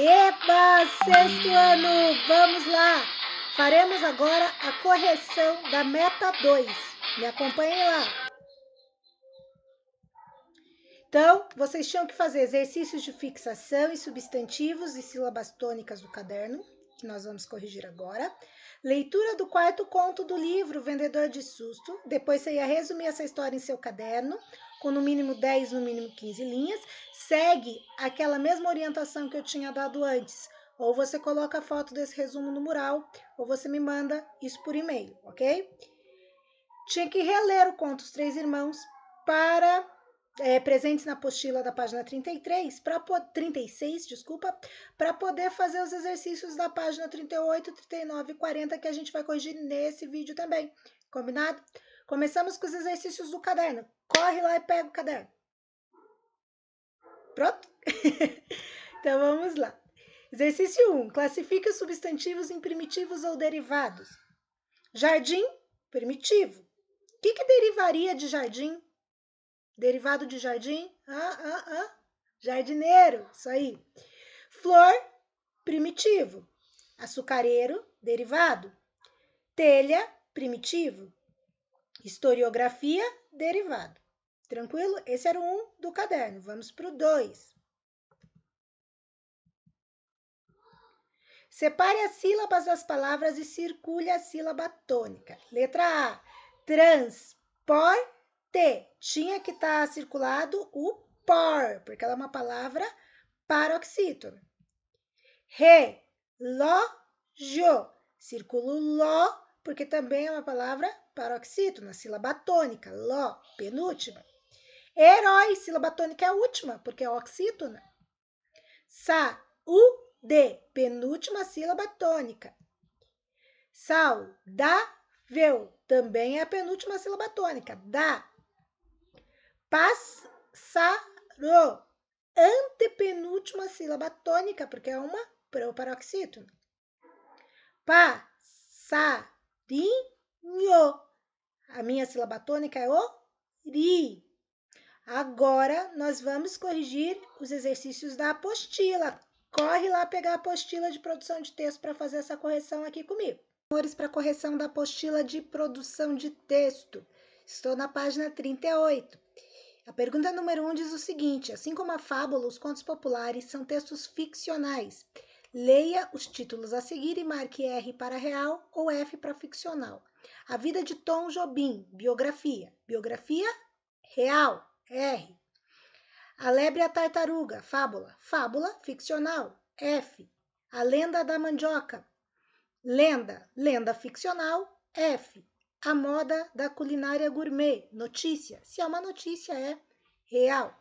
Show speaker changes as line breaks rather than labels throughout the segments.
Epa, sexto ano, vamos lá! Faremos agora a correção da meta 2. Me acompanhem lá. Então, vocês tinham que fazer exercícios de fixação e substantivos e sílabas tônicas do caderno, que nós vamos corrigir agora. Leitura do quarto conto do livro Vendedor de Susto. Depois você ia resumir essa história em seu caderno com no mínimo 10, no mínimo 15 linhas, segue aquela mesma orientação que eu tinha dado antes. Ou você coloca a foto desse resumo no mural, ou você me manda isso por e-mail, ok? Tinha que reler o conto Os Três Irmãos para é, presentes na apostila da página 33, para 36, desculpa, para poder fazer os exercícios da página 38, 39 e 40 que a gente vai corrigir nesse vídeo também. Combinado? Começamos com os exercícios do caderno. Corre lá e pega o caderno. Pronto? então vamos lá. Exercício 1. Classifica os substantivos em primitivos ou derivados. Jardim, primitivo. O que, que derivaria de jardim? Derivado de jardim? Ah, ah, ah. Jardineiro, isso aí. Flor, primitivo. Açucareiro, derivado. Telha, primitivo. Historiografia, derivado. Tranquilo? Esse era o um do caderno. Vamos para o 2. Separe as sílabas das palavras e circule a sílaba tônica. Letra A. Transporte. Tinha que estar tá circulado o por, porque ela é uma palavra paroxítona. Relógio. Circula o lo, porque também é uma palavra paroxítona, sílaba tônica, ló, penúltima. Herói, sílaba tônica é a última, porque é oxítona. Sa, u, de, penúltima sílaba tônica. Sal, da, veu, também é a penúltima sílaba tônica, da. Passaro, antepenúltima sílaba tônica, porque é uma proparoxítona. Passarinho, a minha sílaba tônica é o ri. Agora nós vamos corrigir os exercícios da apostila. Corre lá pegar a apostila de produção de texto para fazer essa correção aqui comigo. Amores para correção da apostila de produção de texto. Estou na página 38. A pergunta número 1 um diz o seguinte: assim como a fábula, os contos populares são textos ficcionais. Leia os títulos a seguir e marque R para real ou F para ficcional. A vida de Tom Jobim, biografia. Biografia real, R. A lebre e a tartaruga, fábula. Fábula ficcional, F. A lenda da mandioca, lenda. Lenda ficcional, F. A moda da culinária gourmet, notícia. Se é uma notícia, é real.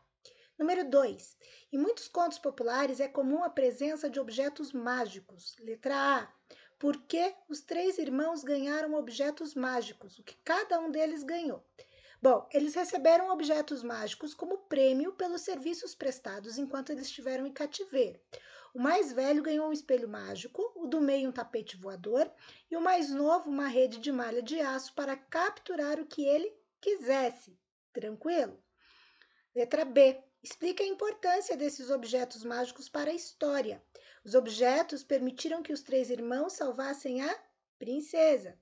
Número 2. Em muitos contos populares é comum a presença de objetos mágicos. Letra A. Por que os três irmãos ganharam objetos mágicos? O que cada um deles ganhou? Bom, eles receberam objetos mágicos como prêmio pelos serviços prestados enquanto eles estiveram em cativeiro. O mais velho ganhou um espelho mágico, o do meio um tapete voador e o mais novo uma rede de malha de aço para capturar o que ele quisesse. Tranquilo? Letra B explica a importância desses objetos mágicos para a história. Os objetos permitiram que os três irmãos salvassem a princesa.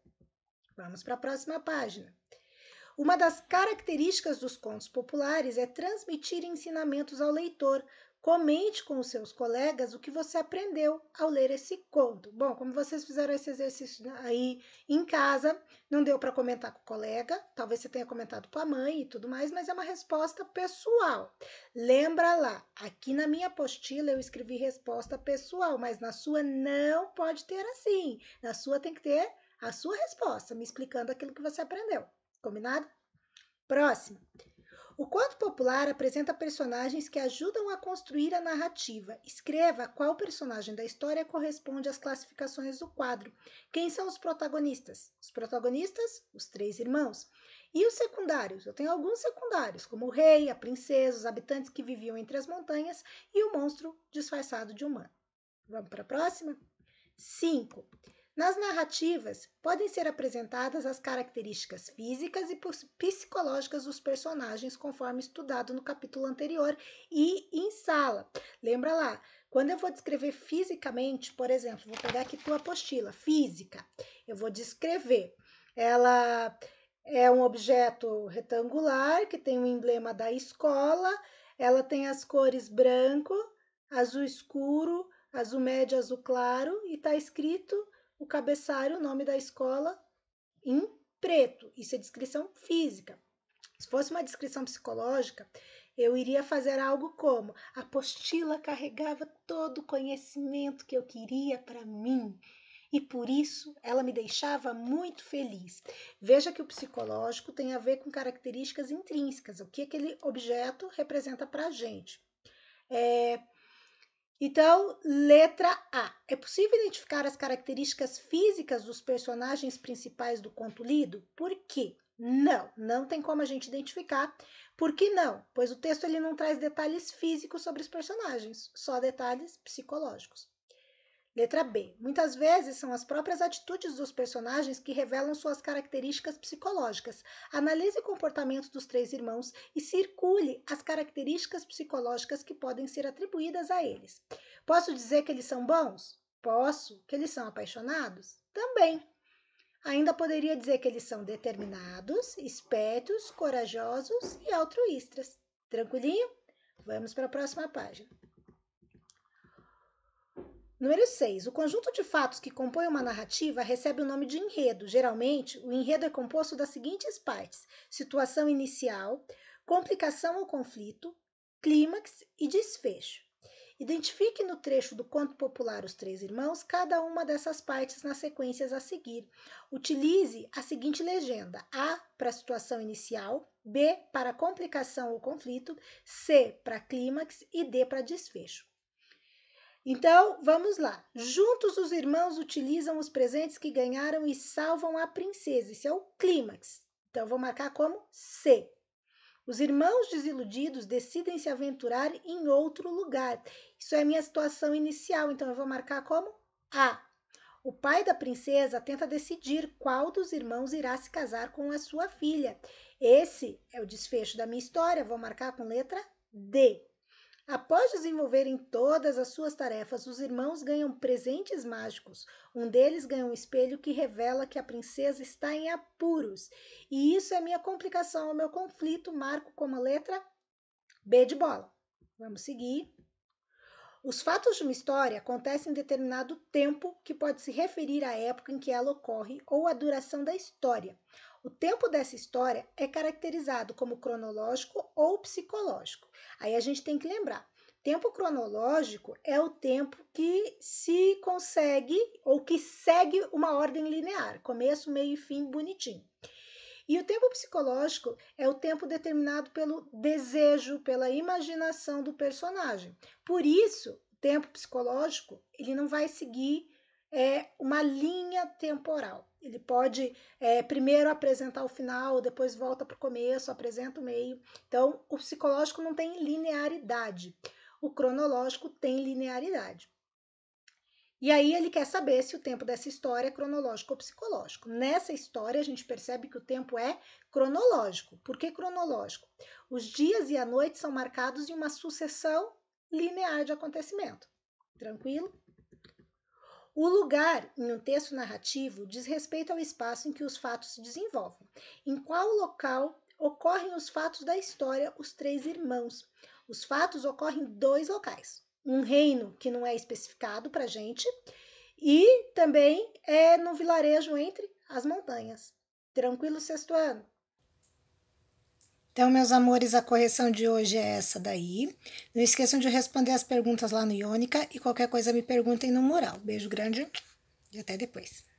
Vamos para a próxima página. Uma das características dos contos populares é transmitir ensinamentos ao leitor, Comente com os seus colegas o que você aprendeu ao ler esse conto. Bom, como vocês fizeram esse exercício aí em casa, não deu para comentar com o colega, talvez você tenha comentado com a mãe e tudo mais, mas é uma resposta pessoal. Lembra lá, aqui na minha apostila eu escrevi resposta pessoal, mas na sua não pode ter assim. Na sua tem que ter a sua resposta, me explicando aquilo que você aprendeu. Combinado? Próximo. O conto popular apresenta personagens que ajudam a construir a narrativa. Escreva qual personagem da história corresponde às classificações do quadro. Quem são os protagonistas? Os protagonistas, os três irmãos. E os secundários? Eu tenho alguns secundários, como o rei, a princesa, os habitantes que viviam entre as montanhas e o monstro disfarçado de humano. Vamos para a próxima? 5. Nas narrativas, podem ser apresentadas as características físicas e psicológicas dos personagens, conforme estudado no capítulo anterior e em sala. Lembra lá, quando eu vou descrever fisicamente, por exemplo, vou pegar aqui tua apostila, física. Eu vou descrever. Ela é um objeto retangular que tem o um emblema da escola, ela tem as cores branco, azul escuro, azul médio, azul claro e está escrito o cabeçalho, o nome da escola em preto. Isso é descrição física. Se fosse uma descrição psicológica, eu iria fazer algo como: a apostila carregava todo o conhecimento que eu queria para mim. E por isso ela me deixava muito feliz. Veja que o psicológico tem a ver com características intrínsecas, o que aquele objeto representa para a gente. É, então, letra A. É possível identificar as características físicas dos personagens principais do conto lido? Por quê? Não, não tem como a gente identificar. Por que não? Pois o texto ele não traz detalhes físicos sobre os personagens, só detalhes psicológicos. Letra B. Muitas vezes são as próprias atitudes dos personagens que revelam suas características psicológicas. Analise o comportamento dos três irmãos e circule as características psicológicas que podem ser atribuídas a eles. Posso dizer que eles são bons? Posso. Que eles são apaixonados? Também. Ainda poderia dizer que eles são determinados, espertos, corajosos e altruístas. Tranquilinho? Vamos para a próxima página. Número 6. O conjunto de fatos que compõe uma narrativa recebe o nome de enredo. Geralmente, o enredo é composto das seguintes partes: situação inicial, complicação ou conflito, clímax e desfecho. Identifique no trecho do conto popular Os Três Irmãos cada uma dessas partes nas sequências a seguir. Utilize a seguinte legenda: A para a situação inicial, B para a complicação ou conflito, C para clímax e D para desfecho. Então, vamos lá. Juntos os irmãos utilizam os presentes que ganharam e salvam a princesa. Esse é o clímax. Então, vou marcar como C. Os irmãos desiludidos decidem se aventurar em outro lugar. Isso é a minha situação inicial, então eu vou marcar como A. O pai da princesa tenta decidir qual dos irmãos irá se casar com a sua filha. Esse é o desfecho da minha história, vou marcar com letra D. Após desenvolverem todas as suas tarefas, os irmãos ganham presentes mágicos. Um deles ganha um espelho que revela que a princesa está em apuros. E isso é minha complicação, é o meu conflito. Marco como letra B de bola. Vamos seguir. Os fatos de uma história acontecem em determinado tempo, que pode se referir à época em que ela ocorre ou à duração da história. O tempo dessa história é caracterizado como cronológico ou psicológico. Aí a gente tem que lembrar: tempo cronológico é o tempo que se consegue ou que segue uma ordem linear, começo, meio e fim bonitinho. E o tempo psicológico é o tempo determinado pelo desejo, pela imaginação do personagem. Por isso, o tempo psicológico ele não vai seguir é, uma linha temporal. Ele pode é, primeiro apresentar o final, depois volta para o começo, apresenta o meio. Então, o psicológico não tem linearidade. O cronológico tem linearidade. E aí ele quer saber se o tempo dessa história é cronológico ou psicológico. Nessa história, a gente percebe que o tempo é cronológico. Por que cronológico? Os dias e a noite são marcados em uma sucessão linear de acontecimento. Tranquilo? O lugar em um texto narrativo diz respeito ao espaço em que os fatos se desenvolvem. Em qual local ocorrem os fatos da história Os Três Irmãos? Os fatos ocorrem em dois locais um reino que não é especificado para gente, e também é no vilarejo entre as montanhas. Tranquilo, sexto ano. Então, meus amores, a correção de hoje é essa daí. Não esqueçam de responder as perguntas lá no Iônica e qualquer coisa me perguntem no mural. Beijo grande e até depois.